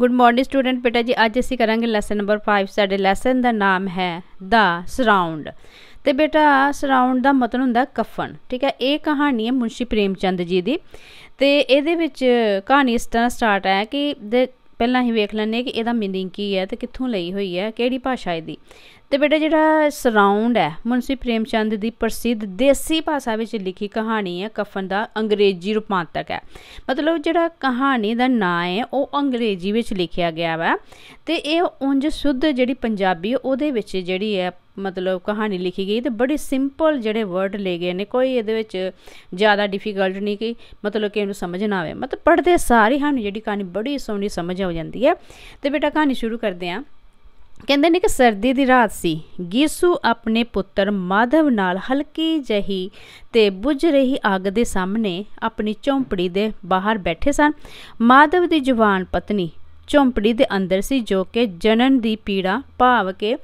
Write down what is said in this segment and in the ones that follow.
good morning student ਬੇਟਾ ਜੀ ਅੱਜ ਅਸੀਂ ਕਰਾਂਗੇ ਲੈਸਨ ਨੰਬਰ 5 ਸਾਡੇ ਲੈਸਨ ਦਾ ਨਾਮ ਹੈ ਦਾ ਸਰਾਉਂਡ ਤੇ ਬੇਟਾ ਸਰਾਉਂਡ ਦਾ ਮਤਲਬ ਹੁੰਦਾ ਕਫਨ ਠੀਕ ਹੈ ਇਹ ਕਹਾਣੀ ਹੈ ਮੁਨਸ਼ੀ ਪ੍ਰੇਮ ਚੰਦ ਜੀ ਦੀ ਤੇ ਇਹਦੇ ਵਿੱਚ ਕਹਾਣੀ ਇਸ ਤਰ੍ਹਾਂ ਸਟਾਰਟ ਹੈ ਕਿ ਪਹਿਲਾਂ ਹੀ ਵੇਖ ਲੈਂਦੇ ਕਿ ਇਹਦਾ ਮੀਨਿੰਗ ਕੀ ਹੈ ਤੇ ਕਿੱਥੋਂ ਲਈ ਹੋਈ ਹੈ ਕਿਹੜੀ ਭਾਸ਼ਾ ਇਹਦੀ ਤੇ ਬੇਟਾ ਜਿਹੜਾ ਸਰਾਉਂਡ ਹੈ ਮੁਨਸੀ ਪ੍ਰੇਮ ਚੰਦ ਦੀ ਪ੍ਰਸਿੱਧ ਦੇਸੀ ਭਾਸ਼ਾ ਵਿੱਚ ਲਿਖੀ ਕਹਾਣੀ ਹੈ ਕਫਨ ਦਾ ਅੰਗਰੇਜ਼ੀ ਰੂਪਾਂਤਰ ਹੈ ਮਤਲਬ ਜਿਹੜਾ ਕਹਾਣੀ ਦਾ ਨਾਂ ਹੈ ਉਹ ਅੰਗਰੇਜ਼ੀ ਵਿੱਚ ਲਿਖਿਆ ਗਿਆ ਵਾ ਤੇ ਇਹ ਉਂਝ ਸ਼ੁੱਧ ਜਿਹੜੀ ਪੰਜਾਬੀ ਉਹਦੇ ਵਿੱਚ ਜਿਹੜੀ ਹੈ ਮਤਲਬ ਕਹਾਣੀ ਲਿਖੀ ਗਈ ਤੇ ਬੜੇ ਸਿੰਪਲ ਜਿਹੜੇ ਵਰਡ ਲੈ ਗਏ ਨੇ ਕੋਈ ਇਹਦੇ ਵਿੱਚ ਜ਼ਿਆਦਾ ਡਿਫਿਕਲਟ ਨਹੀਂ ਕਿ ਮਤਲਬ ਕਿ ਇਹਨੂੰ ਸਮਝ ਨਾ ਆਵੇ ਮਤਲਬ ਪੜ੍ਹਦੇ ਸਾਰੀ ਸਾਨੂੰ ਜਿਹੜੀ ਕਹਾਣੀ ਬੜੀ ਸੋਹਣੀ ਸਮਝ ਆ ਜਾਂਦੀ ਹੈ ਤੇ ਬੇਟਾ ਕਹਾਣੀ ਸ਼ੁਰੂ ਕਰਦੇ ਆਂ ਕਹਿੰਦੇ ਨੇ ਕਿ ਸਰਦੀ ਦੀ ਰਾਤ ਸੀ ਗੀਸੂ ਆਪਣੇ ਪੁੱਤਰ ਮਾਧਵ ਨਾਲ ਹਲਕੀ ਜਹੀ ਤੇ ਬੁਝ ਰਹੀ ਅੱਗ ਦੇ ਸਾਹਮਣੇ ਆਪਣੀ ਝੌਂਪੜੀ ਦੇ ਬਾਹਰ ਬੈਠੇ ਸਨ ਮਾਧਵ ਦੀ ਜਵਾਨ ਪਤਨੀ ਝੌਂਪੜੀ ਦੇ ਅੰਦਰ ਸੀ ਜੋ ਕਿ ਜਨਨ ਦੀ ਪੀੜਾ ਭਾਵ ਕਿ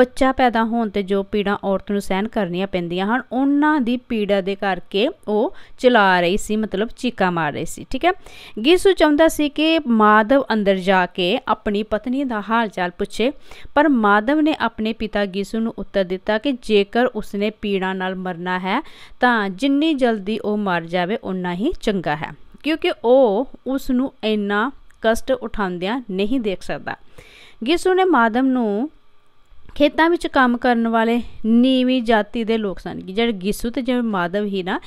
ਬੱਚਾ ਪੈਦਾ ਹੋਣ ਤੇ ਜੋ ਪੀੜਾ ਔਰਤ ਨੂੰ ਸਹਿਣ ਕਰਨੀਆਂ ਪੈਂਦੀਆਂ ਹਨ ਉਹਨਾਂ ਦੀ ਪੀੜਾ ਦੇ ਕਰਕੇ ਉਹ ਚਲਾ ਰਹੀ ਸੀ ਮਤਲਬ ਚੀਕਾ ਮਾਰ ਰਹੀ ਸੀ ਠੀਕ ਹੈ ਗੀਸੂ ਚਾਹੁੰਦਾ ਸੀ ਕਿ ਮਾਧਵ ਅੰਦਰ ਜਾ ਕੇ ਆਪਣੀ ਪਤਨੀ ਦਾ ਹਾਲ ਚਾਲ ਪੁੱਛੇ ਪਰ ਮਾਧਵ ਨੇ ਆਪਣੇ ਪਿਤਾ ਗੀਸੂ ਨੂੰ ਉੱਤਰ ਦਿੱਤਾ ਕਿ ਜੇਕਰ ਉਸਨੇ ਪੀੜਾ ਨਾਲ ਮਰਨਾ ਹੈ ਤਾਂ ਜਿੰਨੀ ਜਲਦੀ ਉਹ ਮਰ ਜਾਵੇ ਉਨਾ ਹੀ ਚੰਗਾ ਹੈ ਕਿਉਂਕਿ ਉਹ ਉਸ ਨੂੰ ਇੰਨਾ ਕਸ਼ਟ ਉਠਾਉਂਦਿਆਂ ਨਹੀਂ ਦੇਖ ਸਕਦਾ ਗਿਸੂ ਨੇ ਮਾਦਮ ਨੂੰ ਖੇਤਾਂ ਵਿੱਚ ਕੰਮ ਕਰਨ ਵਾਲੇ ਨੀਵੀਂ ਜਾਤੀ ਦੇ ਲੋਕ ਸਨ ਜਿਹੜੇ ਗਿਸੂ ਤੇ ਜਿਵੇਂ ਮਾਦਮ ਹੀ ਨਾ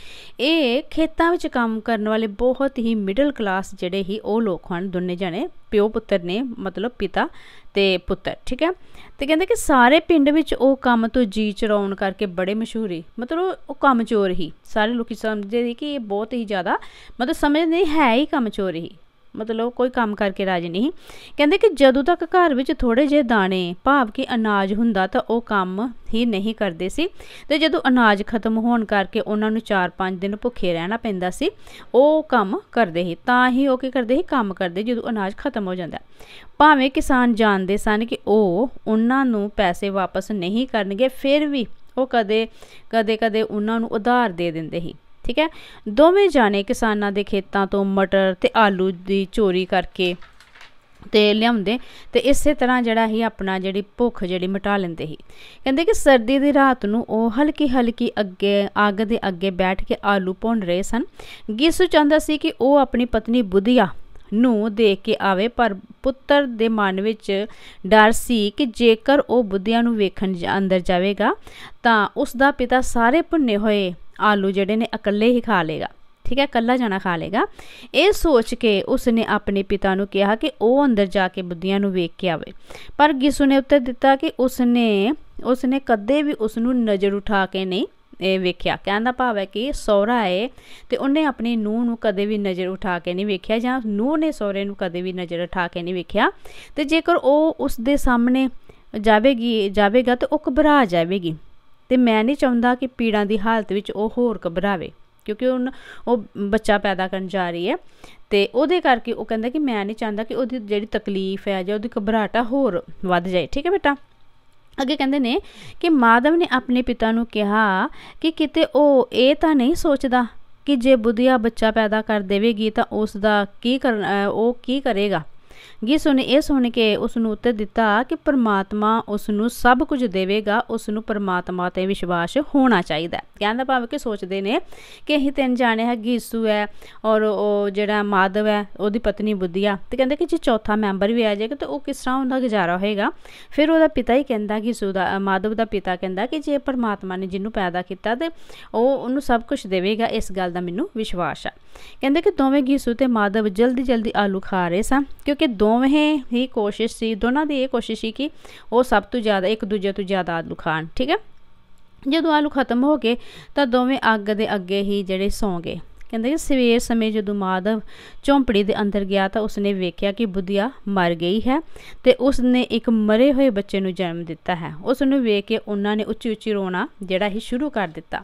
ਇਹ ਖੇਤਾਂ ਵਿੱਚ ਕੰਮ ਕਰਨ ਵਾਲੇ ਬਹੁਤ ਹੀ ਮਿਡਲ ਕਲਾਸ ਜਿਹੜੇ ਹੀ ਉਹ ਲੋਕ ਹਨ ਦੋਨੇ ਜਣੇ ਪਿਓ ਪੁੱਤਰ ਨੇ ਮਤਲਬ ਪਿਤਾ ਤੇ ਪੁੱਤਰ ਠੀਕ ਹੈ ਤੇ ਕਹਿੰਦੇ ਕਿ ਸਾਰੇ ਪਿੰਡ ਵਿੱਚ ਉਹ ਕੰਮ ਤੋਂ ਜੀ ਚਰਾਉਣ ਕਰਕੇ ਬੜੇ ਮਸ਼ਹੂਰ ਹੀ ਮਤਲਬ ਉਹ ਕੰਮ ਚੋਰ ਹੀ ਸਾਰੇ ਲੋਕੀ ਸਮਝਦੇ ਸੀ ਕਿ ਇਹ ਬਹੁਤ ਹੀ ਜ਼ਿਆਦਾ ਮਤਲਬ ਸਮਝ ਨਹੀਂ ਹੈ ਹੀ ਕੰਮ ਚੋਰ ਹੀ ਮਤਲਬ ਕੋਈ ਕੰਮ ਕਰਕੇ ਰਾਜੀ ਨਹੀਂ ਕਹਿੰਦੇ ਕਿ ਜਦੋਂ ਤੱਕ ਘਰ ਵਿੱਚ ਥੋੜੇ ਜਿਹੇ ਦਾਣੇ ਭਾਵ ਕਿ ਅਨਾਜ ਹੁੰਦਾ ਤਾਂ ਉਹ ਕੰਮ ਹੀ ਨਹੀਂ ਕਰਦੇ ਸੀ ਤੇ ਜਦੋਂ ਅਨਾਜ ਖਤਮ ਹੋਣ ਕਰਕੇ ਉਹਨਾਂ ਨੂੰ 4-5 ਦਿਨ ਭੁੱਖੇ ਰਹਿਣਾ ਪੈਂਦਾ ਸੀ ਉਹ ਕੰਮ ਕਰਦੇ ਸੀ ਤਾਂ ਹੀ ਉਹ ਕੀ ਕਰਦੇ ਸੀ ਕੰਮ ਕਰਦੇ ਜਦੋਂ ਅਨਾਜ ਖਤਮ ਹੋ ਜਾਂਦਾ ਭਾਵੇਂ ਕਿਸਾਨ ਜਾਣਦੇ ਸਨ ਕਿ ਉਹ ਉਹਨਾਂ ਨੂੰ ਪੈਸੇ ਵਾਪਸ ਨਹੀਂ ਕਰਨਗੇ ਫਿਰ ਵੀ ਉਹ ਕਦੇ ਕਦੇ ਕਦੇ ਉਹਨਾਂ ਨੂੰ ਉਧਾਰ ਦੇ ਦਿੰਦੇ ਸੀ ਠੀਕ ਹੈ ਦੋਵੇਂ ਜਾਣੇ ਕਿਸਾਨਾਂ ਦੇ ਖੇਤਾਂ ਤੋਂ ਮਟਰ ਤੇ ਆਲੂ ਦੀ ਚੋਰੀ ਕਰਕੇ ਤੇ ਲਿਆਉਂਦੇ ਤੇ ਇਸੇ ਤਰ੍ਹਾਂ ਜਿਹੜਾ ਹੀ ਆਪਣਾ ਜਿਹੜੀ ਭੁੱਖ ਜਿਹੜੀ ਮਿਟਾ ਲੈਂਦੇ ਹੀ ਕਹਿੰਦੇ ਕਿ ਸਰਦੀ ਦੀ ਰਾਤ ਨੂੰ ਉਹ ਹਲਕੀ ਹਲਕੀ ਅੱਗੇ ਅੱਗ ਦੇ ਅੱਗੇ ਬੈਠ ਕੇ ਆਲੂ ਭੁੰਨ ਰਹੇ ਸਨ ਗੀਸੂ ਚਾਹੁੰਦਾ ਸੀ ਕਿ ਉਹ ਆਪਣੀ ਪਤਨੀ ਬੁਧਿਆ ਨੂੰ ਦੇਖ ਕੇ ਆਵੇ ਪਰ ਪੁੱਤਰ ਦੇ ਮਨ ਵਿੱਚ ਡਰ ਸੀ ਕਿ ਜੇਕਰ ਉਹ ਬੁੱਧਿਆ ਨੂੰ ਵੇਖਣ ਅੰਦਰ ਜਾਵੇਗਾ ਤਾਂ ਉਸ ਦਾ ਪਿਤਾ ਸਾਰੇ ਭੁੰਨੇ ਹੋਏ ਆਲੂ ਜਿਹੜੇ ਨੇ ਇਕੱਲੇ ਹੀ ਖਾ ਲੇਗਾ ਠੀਕ ਹੈ ਇਕੱਲਾ ਜਾਣਾ ਖਾ ਲੇਗਾ ਇਹ ਸੋਚ ਕੇ ਉਸ ਨੇ ਆਪਣੇ ਪਿਤਾ ਨੂੰ ਕਿਹਾ ਕਿ ਉਹ ਅੰਦਰ ਜਾ ਕੇ ਬੁੱਧੀਆਂ ਨੂੰ ਵੇਖ ਕੇ ਆਵੇ ਪਰ ਗਿਸੂ ਨੇ ਉੱਤਰ ਦਿੱਤਾ ਕਿ ਉਸ ਨੇ ਉਸ ਨੇ ਕਦੇ ਵੀ ਉਸ ਨੂੰ ਨਜ਼ਰ ਉਠਾ ਕੇ ਨਹੀਂ ਇਹ ਵੇਖਿਆ ਕਹਿੰਦਾ ਭਾਵ ਹੈ ਕਿ ਸੋਹਰਾ ਹੈ ਤੇ ਉਹਨੇ ਆਪਣੀ ਨੂੰਹ ਨੂੰ ਕਦੇ ਵੀ ਨਜ਼ਰ ਉਠਾ ਕੇ ਨਹੀਂ ਵੇਖਿਆ ਜਾਂ ਨੂੰਹ ਨੇ ਸੋਹਰੇ ਨੂੰ ਕਦੇ ਵੀ ਨਜ਼ਰ ਉਠਾ ਕੇ ਨਹੀਂ ਵੇਖਿਆ ਤੇ ਜੇਕਰ ਉਹ ਉਸ ਦੇ ਸਾਹਮਣੇ ਜਾਵੇਗੀ ਜਾਵੇਗਾ ਤਾਂ ਉਹ ਘਬਰਾ ਜਾਵੇਗੀ ਤੇ ਮੈਂ ਨਹੀਂ ਚਾਹੁੰਦਾ ਕਿ ਪੀੜਾਂ ਦੀ ਹਾਲਤ ਵਿੱਚ ਉਹ ਹੋਰ ਘਬਰਾਵੇ ਕਿਉਂਕਿ ਉਹ ਉਹ ਬੱਚਾ ਪੈਦਾ ਕਰਨ ਜਾ ਰਹੀ ਹੈ ਤੇ ਉਹਦੇ ਕਰਕੇ ਉਹ ਕਹਿੰਦਾ ਕਿ ਮੈਂ ਨਹੀਂ ਚਾਹੁੰਦਾ ਕਿ ਉਹਦੀ ਜਿਹੜੀ ਤਕਲੀਫ ਹੈ ਜਾਂ ਉਹਦੀ ਘਬਰਾਟਾ ਹੋਰ ਵੱਧ ਜਾਏ ਠੀਕ ਹੈ ਬੇਟਾ ਅੱਗੇ ਕਹਿੰਦੇ ਨੇ ਕਿ ਮਾਦਮ ਨੇ ਆਪਣੇ ਪਿਤਾ ਨੂੰ ਕਿਹਾ ਕਿ ਕਿਤੇ ਉਹ ਇਹ ਤਾਂ ਨਹੀਂ ਸੋਚਦਾ ਕਿ ਜੇ ਬੁਧਿਆ ਬੱਚਾ ਪੈਦਾ ਕਰ ਦੇਵੇਗੀ ਤਾਂ ਉਸ ਦਾ ਕੀ ਕਰ ਉਹ ਕੀ ਕਰੇਗਾ ਗਿਸ ਨੇ ਇਹ ਸੁਣ ਕੇ ਉਸ ਨੂੰ ਉੱਤਰ ਦਿੱਤਾ ਕਿ ਪਰਮਾਤਮਾ ਉਸ ਨੂੰ ਸਭ ਕੁਝ ਦੇਵੇਗਾ ਉਸ ਨੂੰ ਪਰਮਾਤਮਾ ਤੇ ਵਿਸ਼ਵਾਸ ਹੋਣਾ ਚਾਹੀਦਾ ਕਹਿੰਦਾ ਭਾਵੇਂ ਕਿ ਸੋਚਦੇ ਨੇ ਕਿ ਅਸੀਂ ਤਿੰਨ ਜਾਣੇ ਹੈ ਗੀਸੂ ਹੈ ਔਰ ਉਹ ਜਿਹੜਾ ਮਾਧਵ ਹੈ ਉਹਦੀ ਪਤਨੀ ਬੁੱਧੀਆ ਤੇ ਕਹਿੰਦੇ ਕਿ ਜੇ ਚੌਥਾ ਮੈਂਬਰ ਵੀ ਆ ਜਾਏਗਾ ਤਾਂ ਉਹ ਕਿਸ ਤਰ੍ਹਾਂ ਉਹਦਾ ਗੁਜ਼ਾਰਾ ਹੋਏਗਾ ਫਿਰ ਉਹਦਾ ਪਿਤਾ ਹੀ ਕਹਿੰਦਾ ਕਿ ਸੁਦਾ ਮਾਧਵ ਦਾ ਪਿਤਾ ਕਹਿੰਦਾ ਕਿ ਜੇ ਪਰਮਾਤਮਾ ਨੇ ਜਿਹਨੂੰ ਪੈਦਾ ਕੀਤਾ ਤੇ ਉਹ ਉਹਨੂੰ ਸਭ ਕੁਝ ਦੇਵੇਗਾ ਇਸ ਗੱਲ ਦਾ ਮੈਨੂੰ ਵਿਸ਼ਵਾਸ ਹੈ ਕਹਿੰਦੇ ਕਿ ਦੋਵੇਂ ਗੀਸੂ ਤੇ ਮਾਧਵ ਜਲਦੀ ਜਲਦੀ ਆਲੂ ਖਾ ਰਹੇ ਸਨ ਕਿਉਂਕਿ ਦੋਵੇਂ ਹੀ ਕੋਸ਼ਿਸ਼ ਸੀ ਦੋਨਾਂ ਦੀ ਇਹ ਕੋਸ਼ਿਸ਼ ਸੀ ਕਿ ਉਹ ਸਭ ਤੋਂ ਜ਼ਿਆਦਾ ਇੱਕ ਦੂਜੇ ਤੋਂ ਜ਼ਿਆਦਾ ਆਲੂ ਖਾਣ ਠੀਕ ਹੈ ਜਦੋਂ ਆਲੂ ਖਤਮ ਹੋ ਗਏ ਤਾਂ ਦੋਵੇਂ ਅੱਗ ਦੇ ਅੱਗੇ ਹੀ ਜਿਹੜੇ ਸੌਂ ਗਏ ਕਹਿੰਦੇ ਕਿ ਸਵੇਰ ਸਮੇਂ ਜਦੋਂ ਮਾਧਵ ਝੌਂਪੜੀ ਦੇ ਅੰਦਰ ਗਿਆ ਤਾਂ ਉਸਨੇ ਵੇਖਿਆ ਕਿ ਬੁੱਧਿਆ ਮਰ ਗਈ ਹੈ ਤੇ ਉਸਨੇ ਇੱਕ ਮਰੇ ਹੋਏ ਬੱਚੇ ਨੂੰ ਜਨਮ ਦਿੱਤਾ ਹੈ ਉਸ ਨੂੰ ਵੇਖ ਕੇ ਉਹਨਾਂ ਨੇ ਉੱਚੀ ਉੱਚੀ ਰੋਣਾ ਜਿਹੜਾ ਹੀ ਸ਼ੁਰੂ ਕਰ ਦਿੱਤਾ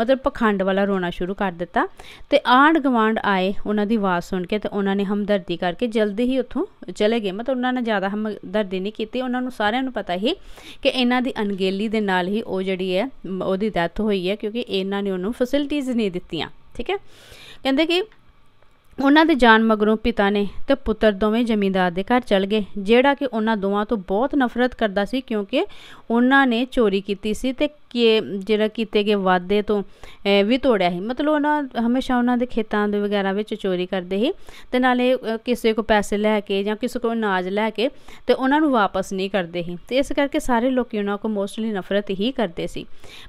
ਮਤਲਬ ਪਖੰਡ ਵਾਲਾ ਰੋਣਾ ਸ਼ੁਰੂ ਕਰ ਦਿੱਤਾ ਤੇ ਆਂਡ ਗਵਾਂਡ ਆਏ ਉਹਨਾਂ ਦੀ ਆਵਾਜ਼ ਸੁਣ ਕੇ ਤੇ ਉਹਨਾਂ ਨੇ ਹਮਦਰਦੀ ਕਰਕੇ ਜਲਦੀ ਹੀ ਉੱਥੋਂ ਚਲੇ ਗਏ ਮਤਲਬ ਉਹਨਾਂ ਨੇ ਜ਼ਿਆਦਾ ਹਮਦਰਦੀ ਨਹੀਂ ਕੀਤੀ ਉਹਨਾਂ ਨੂੰ ਸਾਰਿਆਂ ਨੂੰ ਪਤਾ ਹੀ ਕਿ ਇਹਨਾਂ ਦੀ ਅਣਗੇਲੀ ਦੇ ਨਾਲ ਹੀ ਉਹ ਜਿਹੜੀ ਹੈ ਉਹਦੀ ਡੈਥ ਹੋਈ ਹੈ ਕਿਉਂਕਿ ਇਹਨਾਂ ਨੇ ਉਹਨੂੰ ਫੈਸਿਲਿਟੀਆਂ ਨਹੀਂ ਦਿੱਤੀਆਂ ਠੀਕ ਹੈ ਕਹਿੰਦੇ ਕਿ ਉਹਨਾਂ ਦੇ ਜਾਨ ਮਗਰੋਂ ਪਿਤਾ ਨੇ ਤੇ ਪੁੱਤਰ ਦੋਵੇਂ ਜ਼ਮੀਂਦਾਰ ਦੇ ਘਰ ਚਲ ਗਏ ਜਿਹੜਾ ਕਿ ਉਹਨਾਂ ਦੋਵਾਂ ਤੋਂ ਬਹੁਤ ਨਫ਼ਰਤ ਕਰਦਾ ਸੀ ਕਿਉਂਕਿ ਉਹਨਾਂ ਨੇ ਚੋਰੀ ਕੀਤੀ ਸੀ ਤੇ ਕਿ ਇਹ ਜਿਹੜਾ ਕੀਤੇ ਗਏ ਵਾਅਦੇ ਤੋਂ ਵੀ ਤੋੜਿਆ ਸੀ ਮਤਲਬ ਉਹਨਾਂ ਹਮੇਸ਼ਾ ਉਹਨਾਂ ਦੇ ਖੇਤਾਂ ਦੇ ਵਗੈਰਾ ਵਿੱਚ ਚੋਰੀ ਕਰਦੇ ਸੀ ਤੇ ਨਾਲੇ ਕਿਸੇ ਕੋ ਪੈਸੇ ਲੈ ਕੇ ਜਾਂ ਕਿਸੇ ਕੋ ਨਾਜ ਲੈ ਕੇ ਤੇ ਉਹਨਾਂ ਨੂੰ ਵਾਪਸ ਨਹੀਂ ਕਰਦੇ ਸੀ ਤੇ ਇਸ ਕਰਕੇ ਸਾਰੇ ਲੋਕੀ ਉਹਨਾਂ ਕੋ ਮੋਸਟਲੀ ਨਫ਼ਰਤ ਹੀ ਕਰਦੇ ਸੀ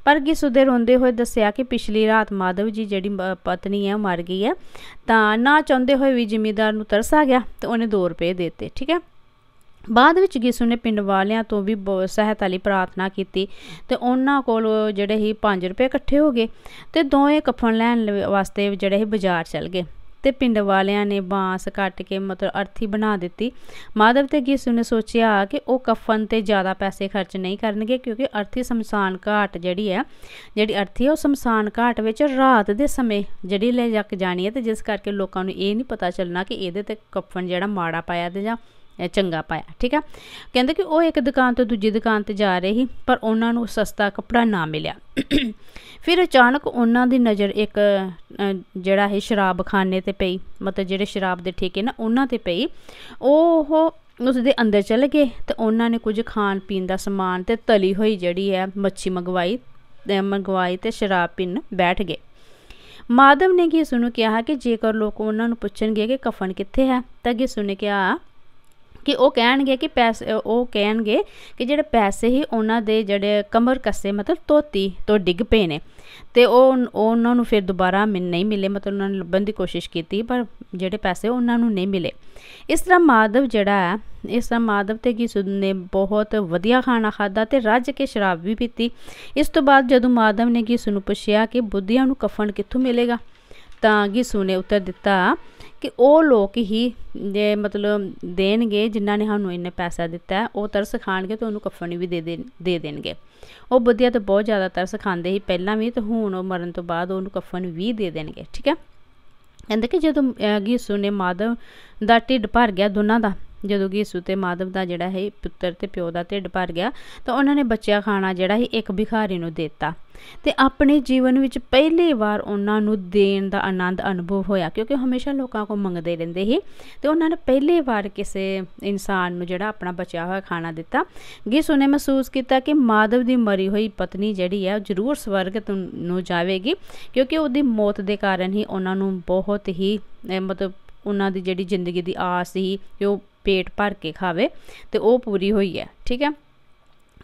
ਪਰ ਗਿਸੂਦੇ ਰੋਂਦੇ ਹੋਏ ਦੱਸਿਆ ਕਿ ਪਿਛਲੀ ਰਾਤ ਮਾਧਵ ਜੀ ਜਿਹੜੀ ਪਤਨੀ ਹੈ ਮਰ ਗਈ ਹੈ ਤਾਂ ਨਾ ਚਾਹੁੰਦੇ ਹੋਏ ਵੀ ਜ਼ਿਮੀਦਾਰ ਨੂੰ ਤਰਸ ਆ ਗਿਆ ਤੇ ਉਹਨੇ 2 ਰੁਪਏ ਦਿੱਤੇ ਠੀਕ ਹੈ ਬਾਅਦ ਵਿੱਚ ਗੀਸੂ ਨੇ ਪਿੰਡ ਵਾਲਿਆਂ ਤੋਂ ਵੀ ਸਹਾਇਤਾ ਲਈ ਪ੍ਰਾਰਥਨਾ ਕੀਤੀ ਤੇ ਉਹਨਾਂ ਕੋਲ ਜਿਹੜੇ ਹੀ 5 ਰੁਪਏ ਇਕੱਠੇ ਹੋ ਗਏ ਤੇ ਦੋਵੇਂ ਕਫਨ ਲੈਣ ਵਾਸਤੇ ਜਿਹੜੇ ਹੀ ਬਾਜ਼ਾਰ ਚਲ ਗਏ ਤੇ ਪਿੰਡ ਵਾਲਿਆਂ ਨੇ ਬਾਂਸ ਕੱਟ ਕੇ ਮਤਲਬ ਅਰਥੀ ਬਣਾ ਦਿੱਤੀ ਮਾਧਵ ਤੇ ਗੀਸੂ ਨੇ ਸੋਚਿਆ ਕਿ ਉਹ ਕਫਨ ਤੇ ਜ਼ਿਆਦਾ ਪੈਸੇ ਖਰਚ ਨਹੀਂ ਕਰਨਗੇ ਕਿਉਂਕਿ ਅਰਥੀ ਸਮਸਾਨ ਘਾਟ ਜਿਹੜੀ ਹੈ ਜਿਹੜੀ ਅਰਥੀ ਉਹ ਸਮਸਾਨ ਘਾਟ ਵਿੱਚ ਰਾਤ ਦੇ ਸਮੇਂ ਜਿਹੜੀ ਲੈ ਜਾ ਕੇ ਜਾਣੀ ਹੈ ਤੇ ਜਿਸ ਕਰਕੇ ਲੋਕਾਂ ਨੂੰ ਇਹ ਨਹੀਂ ਪਤਾ ਚੱਲਣਾ ਕਿ ਇਹਦੇ ਤੇ ਕਫਨ ਜਿਹੜਾ ਮਾੜਾ ਪਾਇਆ ਤੇ ਜਾਂ ਚੰਗਾ ਪਾਇਆ ਠੀਕ ਆ ਕਹਿੰਦੇ ਕਿ ਉਹ ਇੱਕ ਦੁਕਾਨ ਤੋਂ ਦੂਜੀ ਦੁਕਾਨ ਤੇ ਜਾ ਰਹੇ ਸੀ ਪਰ ਉਹਨਾਂ ਨੂੰ ਸਸਤਾ ਕੱਪੜਾ ਨਾ ਮਿਲਿਆ ਫਿਰ ਅਚਾਨਕ ਉਹਨਾਂ ਦੀ ਨਜ਼ਰ ਇੱਕ ਜਿਹੜਾ ਹੈ ਸ਼ਰਾਬਖਾਨੇ ਤੇ ਪਈ ਮਤਲਬ ਜਿਹੜੇ ਸ਼ਰਾਬ ਦੇ ਠੇਕੇ ਨਾ ਉਹਨਾਂ ਤੇ ਪਈ ਉਹ ਉਸ ਦੇ ਅੰਦਰ ਚਲ ਗਏ ਤੇ ਉਹਨਾਂ ਨੇ ਕੁਝ ਖਾਣ ਪੀਣ ਦਾ ਸਮਾਨ ਤੇ ਤਲੀ ਹੋਈ ਜਿਹੜੀ ਹੈ ਮੱਛੀ ਮੰਗਵਾਈ ਤੇ ਮੰਗਵਾਈ ਤੇ ਸ਼ਰਾਬ ਪੀਣ ਬੈਠ ਗਏ ਮਾਦਮ ਨੇ ਕੀ ਸੁਣੂ ਕਿਹਾ ਕਿ ਜੇਕਰ ਲੋਕ ਉਹਨਾਂ ਨੂੰ ਪੁੱਛਣਗੇ ਕਿ ਕਫਨ ਕਿੱਥੇ ਹੈ ਤਾਂ ਕਿ ਸੁਣੇ ਕਿਹਾ ਕਿ ਉਹ ਕਹਿਣਗੇ ਕਿ ਪੈਸੇ ਉਹ ਕਹਿਣਗੇ ਕਿ ਜਿਹੜੇ ਪੈਸੇ ਹੀ ਉਹਨਾਂ ਦੇ ਜਿਹੜੇ ਕਮਰ ਕੱਸੇ ਮਤਲਬ ਤੋਤੀ ਤੋਂ ਡਿੱਗ ਪਏ ਨੇ ਤੇ ਉਹ ਉਹਨਾਂ ਨੂੰ ਫਿਰ ਦੁਬਾਰਾ ਮਿਲ ਨਹੀਂ ਮਿਲੇ ਮਤਲਬ ਉਹਨਾਂ ਨੇ ਲੱਭਣ ਦੀ ਕੋਸ਼ਿਸ਼ ਕੀਤੀ ਪਰ ਜਿਹੜੇ ਪੈਸੇ ਉਹਨਾਂ ਨੂੰ ਨਹੀਂ ਮਿਲੇ ਇਸ ਤਰ੍ਹਾਂ ਮਾਧਵ ਜਿਹੜਾ ਹੈ ਇਸ ਤਰ੍ਹਾਂ ਮਾਧਵ ਤੇ ਕਿਸੂ ਨੇ ਬਹੁਤ ਵਧੀਆ ਖਾਣਾ ਖਾਦਾ ਤੇ ਰੱਜ ਕੇ ਸ਼ਰਾਬ ਵੀ ਪੀਤੀ ਇਸ ਤੋਂ ਬਾਅਦ ਜਦੋਂ ਮਾਧਵ ਨੇ ਕੀ ਨੂੰ ਪੁੱਛਿਆ ਕਿ ਬੁੱਧੀਆਂ ਨੂੰ ਕਫਨ ਕਿੱਥੋਂ ਮਿਲੇਗਾ ਤਾਂ ਗਿਸੂ ਨੇ ਉੱਤਰ ਦਿੱਤਾ ਕਿ ਉਹ ਲੋਕ ਹੀ ਦੇ ਮਤਲਬ ਦੇਣਗੇ ਜਿਨ੍ਹਾਂ ਨੇ ਸਾਨੂੰ ਇੰਨੇ ਪੈਸਾ ਦਿੱਤਾ ਉਹ ਤਰਸ ਖਾਣਗੇ ਤੇ ਉਹਨੂੰ ਕਫਨ ਵੀ ਦੇ ਦੇ ਦੇਣਗੇ ਉਹ ਬੁੱਧਿਆ ਤਾਂ ਬਹੁਤ ਜ਼ਿਆਦਾ ਤਰਸ ਖਾਂਦੇ ਸੀ ਪਹਿਲਾਂ ਵੀ ਤੇ ਹੁਣ ਉਹ ਮਰਨ ਤੋਂ ਬਾਅਦ ਉਹਨੂੰ ਕਫਨ ਵੀ ਦੇ ਦੇਣਗੇ ਠੀਕ ਹੈ ਕਹਿੰਦੇ ਕਿ ਜਦੋਂ ਯਿਸੂ ਨੇ ਮਾਦਵ ਦਾ ਢਿੱਡ ਭਰ ਗਿਆ ਦੋਨਾਂ ਦਾ ਜਦੋਂ ਕਿ ਯਿਸੂ ਤੇ ਮਾਧਵ ਦਾ ਜਿਹੜਾ ਹੈ ਪੁੱਤਰ ਤੇ ਪਿਓ ਦਾ ਢਿੱਡ ਭਰ ਗਿਆ ਤਾਂ ਉਹਨਾਂ ਨੇ ਬੱਚਿਆ ਖਾਣਾ ਜਿਹੜਾ ਹੈ ਇੱਕ ਭਿਖਾਰੀ ਨੂੰ ਦਿੱਤਾ ਤੇ ਆਪਣੇ ਜੀਵਨ ਵਿੱਚ ਪਹਿਲੀ ਵਾਰ ਉਹਨਾਂ ਨੂੰ ਦੇਣ ਦਾ ਆਨੰਦ ਅਨੁਭਵ ਹੋਇਆ ਕਿਉਂਕਿ ਹਮੇਸ਼ਾ ਲੋਕਾਂ ਕੋ ਮੰਗਦੇ ਰਹਿੰਦੇ ਸੀ ਤੇ ਉਹਨਾਂ ਨੇ ਪਹਿਲੀ ਵਾਰ ਕਿਸੇ ਇਨਸਾਨ ਨੂੰ ਜਿਹੜਾ ਆਪਣਾ ਬਚਿਆ ਹੋਇਆ ਖਾਣਾ ਦਿੱਤਾ ਗਿਸ ਨੇ ਮਹਿਸੂਸ ਕੀਤਾ ਕਿ ਮਾਧਵ ਦੀ ਮਰੀ ਹੋਈ ਪਤਨੀ ਜਿਹੜੀ ਹੈ ਉਹ ਜ਼ਰੂਰ ਸਵਰਗ ਨੂੰ ਜਾਵੇਗੀ ਕਿਉਂਕਿ ਉਹਦੀ ਮੌਤ ਦੇ ਕਾਰਨ ਹੀ ਉਹਨਾਂ ਨੂੰ ਬਹੁਤ ਹੀ ਮਤਲਬ ਉਹਨਾਂ ਦੀ ਜਿਹੜੀ ਜ਼ਿੰਦਗੀ ਦੀ ਆਸ ਸੀ ਕਿ ਉਹ ਪੇਟ ਭਰ ਕੇ ਖਾਵੇ ਤੇ ਉਹ ਪੂਰੀ ਹੋਈ ਹੈ ਠੀਕ ਹੈ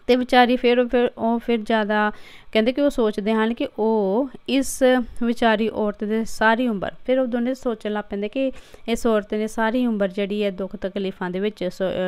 ਤੇ ਵਿਚਾਰੀ ਫਿਰ ਫਿਰ ਉਹ ਫਿਰ ਜ਼ਿਆਦਾ ਕਹਿੰਦੇ ਕਿ ਉਹ ਸੋਚਦੇ ਹਨ ਕਿ ਉਹ ਇਸ ਵਿਚਾਰੀ ਔਰਤ ਦੇ ਸਾਰੀ ਉਮਰ ਫਿਰ ਉਹ ਦੋਨੇ ਸੋਚਣ ਲੱਗ ਪੈਂਦੇ ਕਿ ਇਸ ਔਰਤ ਨੇ ਸਾਰੀ ਉਮਰ ਜਿਹੜੀ ਹੈ ਦੁੱਖ ਤਕਲੀਫਾਂ ਦੇ ਵਿੱਚ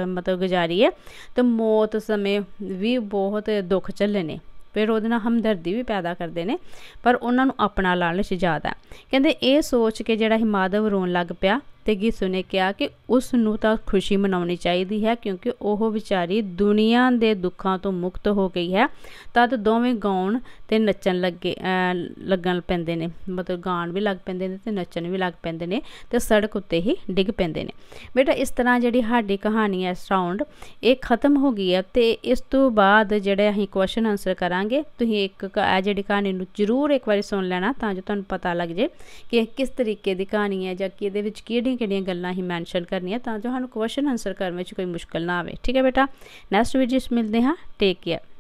ਮਤਲਬ ਗੁਜ਼ਾਰੀ ਹੈ ਤੇ ਮੌਤ ਸਮੇਂ ਵੀ ਬਹੁਤ ਦੁੱਖ ਝੱਲੇ ਨੇ ਫਿਰ ਉਹਦੇ ਨਾਲ ਹਮਦਰਦੀ ਵੀ ਪੈਦਾ ਕਰਦੇ ਨੇ ਪਰ ਉਹਨਾਂ ਨੂੰ ਆਪਣਾ ਲਾਲਚ ਜ਼ਿਆਦਾ ਕਹਿੰਦੇ ਇਹ ਸੋਚ ਕੇ ਜਿਹੜਾ ਹਿਮਾਦਵ ਰੋਣ ਲੱਗ ਪਿਆ ਤੇ ਸੁਨੇ ਨੇ ਕਿਹਾ ਕਿ ਉਸ ਨੂੰ ਤਾਂ ਖੁਸ਼ੀ ਮਨਾਉਣੀ ਚਾਹੀਦੀ ਹੈ ਕਿਉਂਕਿ ਉਹ ਵਿਚਾਰੀ ਦੁਨੀਆ ਦੇ ਦੁੱਖਾਂ ਤੋਂ ਮੁਕਤ ਹੋ ਗਈ ਹੈ ਤਦ ਦੋਵੇਂ ਗਾਉਣ ਤੇ ਨੱਚਣ ਲੱਗੇ ਲੱਗਣ ਪੈਂਦੇ ਨੇ ਮਤਲਬ ਗਾਣ ਵੀ ਲੱਗ ਪੈਂਦੇ ਨੇ ਤੇ ਨੱਚਣ ਵੀ ਲੱਗ ਪੈਂਦੇ ਨੇ ਤੇ ਸੜਕ ਉੱਤੇ ਹੀ ਡਿੱਗ ਪੈਂਦੇ ਨੇ ਬੇਟਾ ਇਸ ਤਰ੍ਹਾਂ ਜਿਹੜੀ ਸਾਡੀ ਕਹਾਣੀ ਹੈ ਸਾਊਂਡ ਇਹ ਖਤਮ ਹੋ ਗਈ ਹੈ ਤੇ ਇਸ ਤੋਂ ਬਾਅਦ ਜਿਹੜੇ ਅਸੀਂ ਕੁਐਸਚਨ ਆਨਸਰ ਕਰਾਂਗੇ ਤੁਸੀਂ ਇੱਕ ਇਹ ਜਿਹੜੀ ਕਹਾਣੀ ਨੂੰ ਜ਼ਰੂਰ ਇੱਕ ਵਾਰੀ ਸੁਣ ਲੈਣਾ ਤਾਂ ਜੋ ਤੁਹਾਨੂੰ ਪਤਾ ਲੱਗ ਜੇ ਕਿ ਕਿਸ ਤਰੀਕੇ ਦੀ ਕਹਾਣੀ ਹੈ ਜਾਂ ਕਿ ਇਹਦੇ ਵਿੱਚ ਕਿਹੜੀ ਕਿਹੜੀਆਂ ਗੱਲਾਂ ਹੀ ਮੈਂਸ਼ਨ ਕਰਨੀਆਂ ਤਾਂ ਜੋ ਸਾਨੂੰ ਕੁਐਸਚਨ ਆਨਸਰ ਕਰਨ ਵਿੱਚ ਕੋਈ ਮੁਸ਼ਕਲ ਨਾ ਆਵੇ ਠੀਕ ਹੈ ਬੇਟਾ ਨੈਕਸਟ ਵੀਡੀਓ ਵਿੱਚ ਮਿਲਦੇ ਹਾਂ ਟੇਕ ਕੇਅਰ